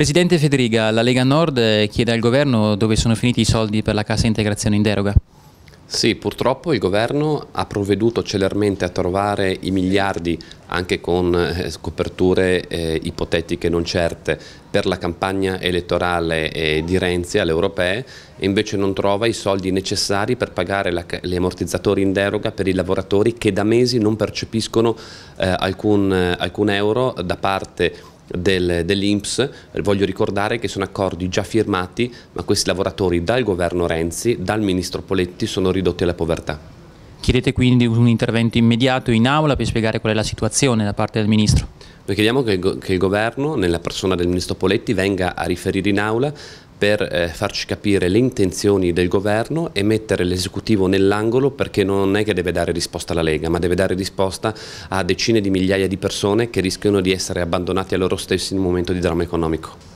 Presidente Federica, la Lega Nord eh, chiede al governo dove sono finiti i soldi per la cassa integrazione in deroga. Sì, purtroppo il governo ha provveduto celermente a trovare i miliardi, anche con eh, scoperture eh, ipotetiche non certe, per la campagna elettorale eh, di Renzi alle europee e invece non trova i soldi necessari per pagare la, gli ammortizzatori in deroga per i lavoratori che da mesi non percepiscono eh, alcun, alcun euro da parte del, dell'Inps, voglio ricordare che sono accordi già firmati, ma questi lavoratori dal governo Renzi, dal ministro Poletti sono ridotti alla povertà. Chiedete quindi un intervento immediato in aula per spiegare qual è la situazione da parte del Ministro? Noi chiediamo che il, che il Governo, nella persona del Ministro Poletti, venga a riferire in aula per eh, farci capire le intenzioni del governo e mettere l'esecutivo nell'angolo perché non è che deve dare risposta alla Lega, ma deve dare risposta a decine di migliaia di persone che rischiano di essere abbandonate a loro stessi in un momento di dramma economico.